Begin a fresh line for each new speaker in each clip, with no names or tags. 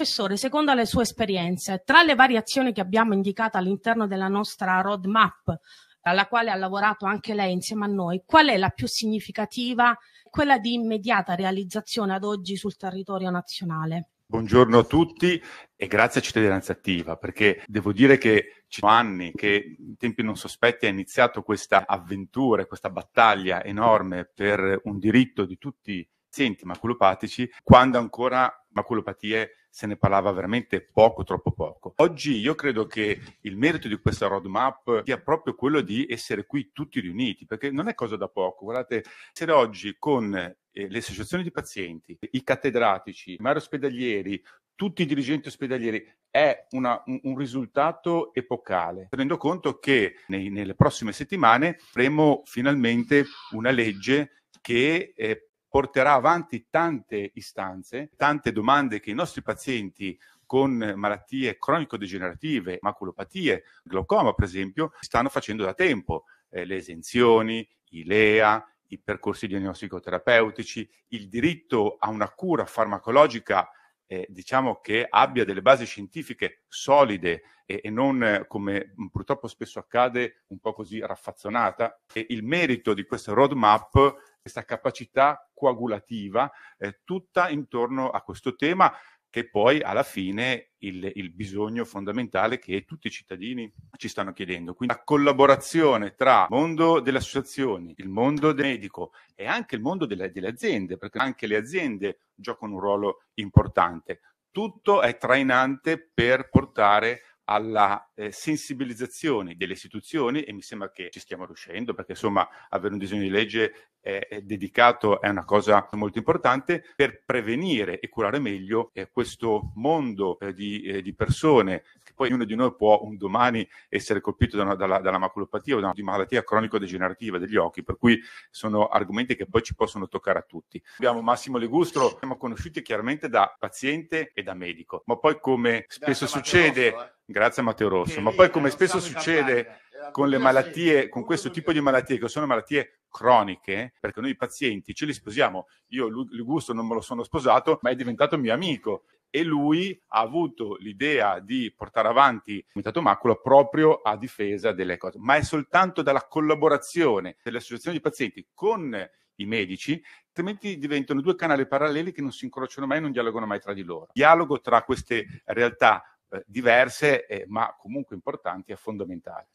professore, secondo le sue esperienze, tra le variazioni che abbiamo indicato all'interno della nostra roadmap, alla quale ha lavorato anche lei insieme a noi, qual è la più significativa, quella di immediata realizzazione ad oggi sul territorio nazionale? Buongiorno a tutti e grazie a Cittadinanza Attiva perché devo dire che ci sono anni che in tempi non sospetti è iniziato questa avventura, questa battaglia enorme per un diritto di tutti i pazienti maculopatici quando ancora maculopatie se ne parlava veramente poco, troppo poco. Oggi io credo che il merito di questa roadmap sia proprio quello di essere qui tutti riuniti, perché non è cosa da poco. Guardate, essere oggi con eh, le associazioni di pazienti, i cattedratici, i mari ospedalieri, tutti i dirigenti ospedalieri è una, un, un, risultato epocale, tenendo conto che nei, nelle prossime settimane avremo finalmente una legge che eh, porterà avanti tante istanze, tante domande che i nostri pazienti con malattie cronico-degenerative, maculopatie, glaucoma per esempio, stanno facendo da tempo. Eh, le esenzioni, i LEA, i percorsi diagnostico-terapeutici, il diritto a una cura farmacologica eh, diciamo che abbia delle basi scientifiche solide e, eh, e non come purtroppo spesso accade un po' così raffazzonata. E il merito di questa roadmap, questa capacità coagulativa, eh, tutta intorno a questo tema che poi alla fine il, il, bisogno fondamentale che tutti i cittadini ci stanno chiedendo. Quindi la collaborazione tra il mondo delle associazioni, il mondo del medico e anche il mondo delle, delle aziende, perché anche le aziende giocano un ruolo importante. Tutto è trainante per portare alla eh, sensibilizzazione delle istituzioni e mi sembra che ci stiamo riuscendo perché insomma avere un disegno di legge è dedicato, è una cosa molto importante per prevenire e curare meglio eh, questo mondo eh, di, eh, di, persone poi ognuno di noi può un domani essere colpito da una, dalla, dalla, maculopatia o da una malattia cronico-degenerativa degli occhi, per cui sono argomenti che poi ci possono toccare a tutti. Abbiamo Massimo Legustro, siamo conosciuti chiaramente da paziente e da medico, ma poi come spesso grazie succede, Rosso, eh. grazie a Matteo Rosso, che ma poi come eh, spesso succede eh, con eh, le malattie, con questo tipo di malattie che sono malattie croniche, perché noi i pazienti ce li sposiamo. Io Ligusto non me lo sono sposato, ma è diventato mio amico e lui ha avuto l'idea di portare avanti il Comitato Macula proprio a difesa delle cose, ma è soltanto dalla collaborazione delle associazioni di pazienti con i medici, altrimenti diventano due canali paralleli che non si incrociano mai e non dialogano mai tra di loro. Dialogo tra queste realtà eh, diverse, eh, ma comunque importanti, è fondamentale.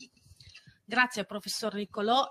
Grazie professor Riccolò.